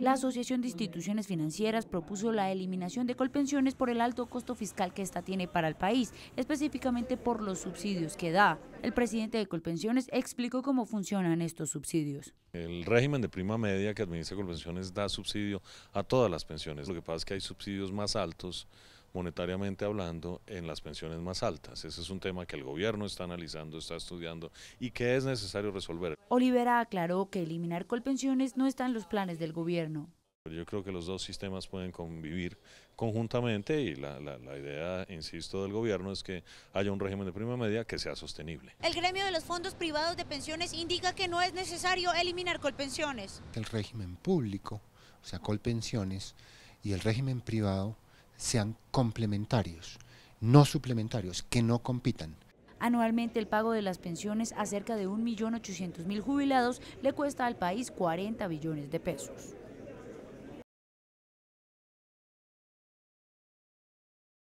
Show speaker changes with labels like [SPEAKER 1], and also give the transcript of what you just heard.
[SPEAKER 1] La
[SPEAKER 2] Asociación de Instituciones Financieras propuso la eliminación de colpensiones por el alto costo fiscal que esta tiene para el país, específicamente por los subsidios que da. El presidente de Colpensiones explicó cómo funcionan estos subsidios.
[SPEAKER 3] El régimen de prima media que administra Colpensiones da subsidio a todas las pensiones. Lo que pasa es que hay subsidios más altos monetariamente hablando en las pensiones más altas. Ese es un tema que el gobierno está analizando, está estudiando y que es necesario resolver.
[SPEAKER 2] Olivera aclaró que eliminar colpensiones no está en los planes del gobierno.
[SPEAKER 3] Yo creo que los dos sistemas pueden convivir conjuntamente y la, idea, insisto, del gobierno es que haya un régimen de prima media que sea sostenible.
[SPEAKER 4] El gremio de los fondos privados de pensiones indica que no es necesario eliminar colpensiones.
[SPEAKER 1] El régimen público, o sea, colpensiones, y el régimen privado sean complementarios, no suplementarios, que no compitan.
[SPEAKER 2] Anualmente el pago de las pensiones a cerca de 1.800.000 jubilados le cuesta al país 40 billones de pesos.